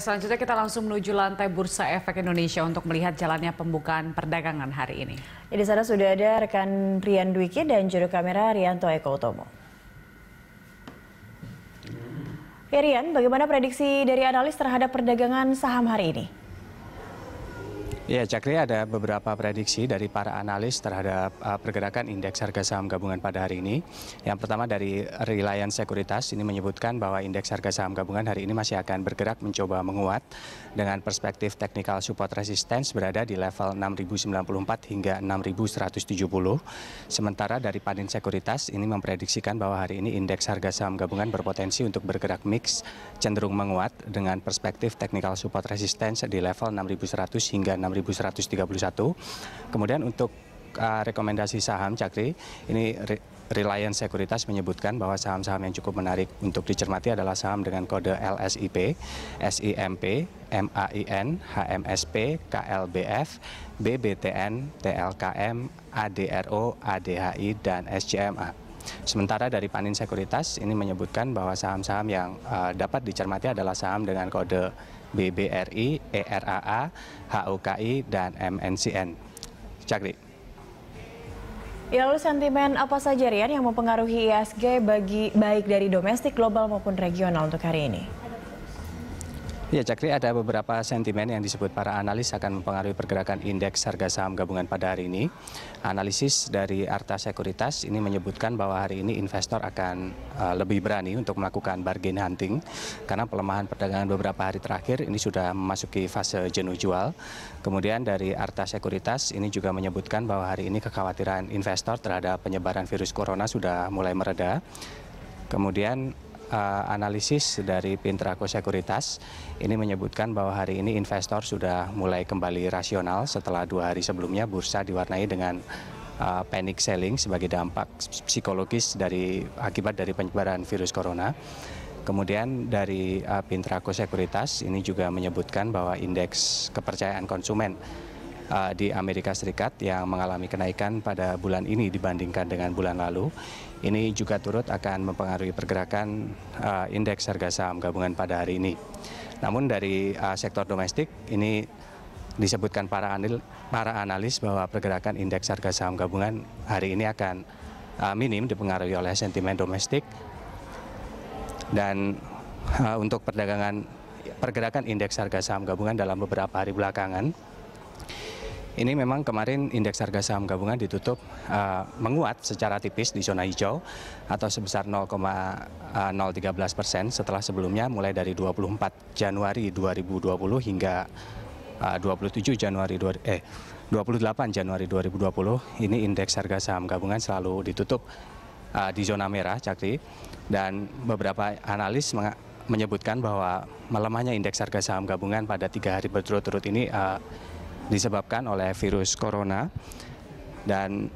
Selanjutnya kita langsung menuju lantai Bursa Efek Indonesia untuk melihat jalannya pembukaan perdagangan hari ini. Ya, di sana sudah ada rekan Rian Dwiki dan juru kamera Rianto Eko Utomo. Ya Rian, bagaimana prediksi dari analis terhadap perdagangan saham hari ini? Ya, Cakri ada beberapa prediksi dari para analis terhadap uh, pergerakan indeks harga saham gabungan pada hari ini. Yang pertama dari Reliance Sekuritas ini menyebutkan bahwa indeks harga saham gabungan hari ini masih akan bergerak mencoba menguat dengan perspektif technical support resistance berada di level 6094 hingga 6170. Sementara dari Panin Sekuritas ini memprediksikan bahwa hari ini indeks harga saham gabungan berpotensi untuk bergerak mix cenderung menguat dengan perspektif technical support resistance di level 6100 hingga 6100 2131. Kemudian untuk uh, rekomendasi saham Cakri, ini Reliance Sekuritas menyebutkan bahwa saham-saham yang cukup menarik untuk dicermati adalah saham dengan kode LSIP, SIMP, MAIN, HMSP, KLBF, BBTN, TLKM, ADRO, ADHI, dan SCMA. Sementara dari Panin Sekuritas ini menyebutkan bahwa saham-saham yang uh, dapat dicermati adalah saham dengan kode BBRI, ERAA, HUKI, dan MNCN. Cakri. Ya, lalu sentimen apa saja Rian yang mempengaruhi ISG e bagi baik dari domestik, global maupun regional untuk hari ini? Ya, Cakri ada beberapa sentimen yang disebut para analis akan mempengaruhi pergerakan indeks harga saham gabungan pada hari ini. Analisis dari Arta Sekuritas ini menyebutkan bahwa hari ini investor akan uh, lebih berani untuk melakukan bargain hunting karena pelemahan perdagangan beberapa hari terakhir ini sudah memasuki fase jenuh jual. Kemudian dari Arta Sekuritas ini juga menyebutkan bahwa hari ini kekhawatiran investor terhadap penyebaran virus corona sudah mulai mereda. Kemudian uh, analisis dari Pintraco Sekuritas ini menyebutkan bahwa hari ini investor sudah mulai kembali rasional setelah dua hari sebelumnya bursa diwarnai dengan uh, panic selling sebagai dampak psikologis dari akibat dari penyebaran virus corona. Kemudian dari uh, eh, Pintraco Sekuritas ini juga menyebutkan bahwa indeks kepercayaan konsumen uh, di Amerika Serikat yang mengalami kenaikan pada bulan ini dibandingkan dengan bulan lalu. Ini juga turut akan mempengaruhi pergerakan uh, indeks harga saham gabungan pada hari ini. Namun dari uh, sektor domestik ini disebutkan para, anil, para analis bahwa pergerakan indeks harga saham gabungan hari ini akan uh, minim dipengaruhi oleh sentimen domestik dan uh, untuk perdagangan pergerakan indeks harga saham gabungan dalam beberapa hari belakangan ini memang kemarin indeks harga saham gabungan ditutup uh, menguat secara tipis di zona hijau atau sebesar 0,013 eh, persen setelah sebelumnya mulai dari 24 Januari 2020 hingga eh, uh, 27 Januari 20, eh 28 Januari 2020 ini indeks harga saham gabungan selalu ditutup uh, di zona merah cakri dan beberapa analis menyebutkan bahwa melemahnya indeks harga saham gabungan pada tiga hari berturut-turut ini uh, disebabkan oleh virus corona dan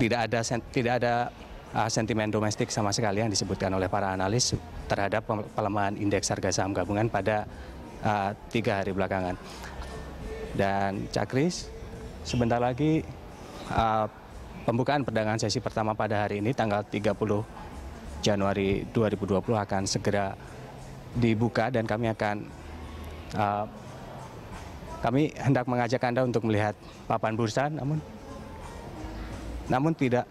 tidak ada tidak ada uh, sentimen domestik sama sekali yang disebutkan oleh para analis terhadap pelemahan indeks harga saham gabungan pada uh, tiga hari belakangan. Dan Cakris, sebentar lagi uh, pembukaan perdagangan sesi pertama pada hari ini tanggal 30 Januari 2020 akan segera dibuka dan kami akan uh, kami hendak mengajak Anda untuk melihat papan bursa namun namun tidak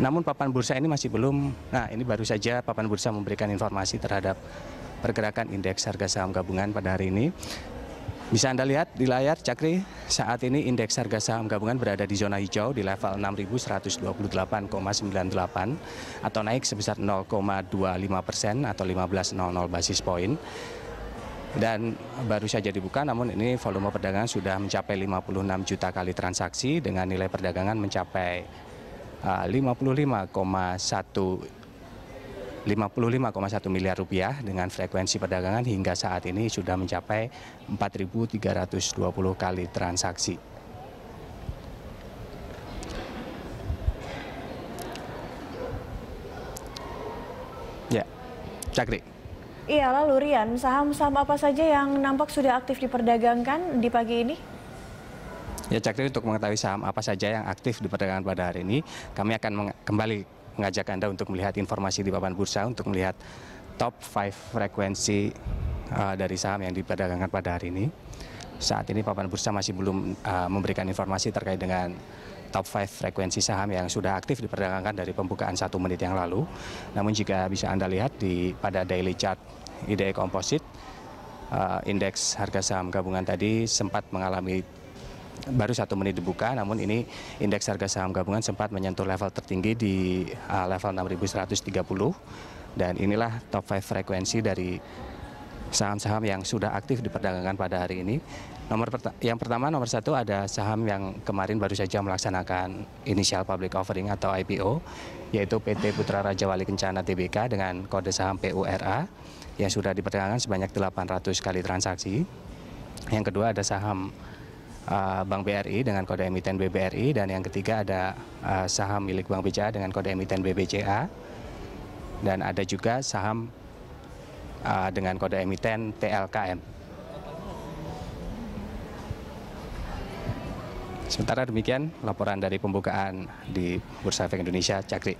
namun papan bursa ini masih belum, nah ini baru saja papan bursa memberikan informasi terhadap pergerakan indeks harga saham gabungan pada hari ini. Bisa Anda lihat di layar Cakri, saat ini indeks harga saham gabungan berada di zona hijau di level 6.128,98 atau naik sebesar 0,25 persen atau 1500 basis point dan baru saja dibuka namun ini volume perdagangan sudah mencapai 56 juta kali transaksi dengan nilai perdagangan mencapai 55,1 ah, 55,1 miliar rupiah dengan frekuensi perdagangan hingga saat ini sudah mencapai 4.320 kali transaksi. Ya, Cakri. Iya, lalu Rian, saham-saham apa saja yang nampak sudah aktif diperdagangkan di pagi ini? Ya, Tri untuk mengetahui saham apa saja yang aktif diperdagangkan pada hari ini, kami akan kembali mengajak Anda untuk melihat informasi di papan bursa, untuk melihat top 5 frekuensi uh, dari saham yang diperdagangkan pada hari ini saat ini papan bursa masih belum uh, memberikan informasi terkait dengan top 5 frekuensi saham yang sudah aktif diperdagangkan dari pembukaan satu menit yang lalu. Namun jika bisa Anda lihat di pada daily chart IDE Composite, uh, indeks harga saham gabungan tadi sempat mengalami baru satu menit dibuka, namun ini indeks harga saham gabungan sempat menyentuh level tertinggi di uh, level 6.130 dan inilah top 5 frekuensi dari saham-saham yang sudah aktif diperdagangkan pada hari ini. Nomor perta yang pertama nomor satu ada saham yang kemarin baru saja melaksanakan initial public offering atau IPO, yaitu PT Putra Raja Wali Kencana TBK dengan kode saham PURA yang sudah diperdagangkan sebanyak 800 kali transaksi. Yang kedua ada saham uh, Bank BRI dengan kode emiten BBRI dan yang ketiga ada uh, saham milik Bank BCA dengan kode emiten BBCA dan ada juga saham uh, dengan kode emiten TLKM. Sementara demikian laporan dari pembukaan di Bursa Efek Indonesia, Cakri.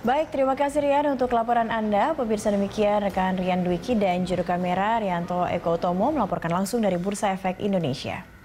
Baik, terima kasih Rian untuk laporan Anda. Pemirsa demikian rekan Rian Dwiki dan juru kamera Rianto Eko Utomo melaporkan langsung dari Bursa Efek Indonesia.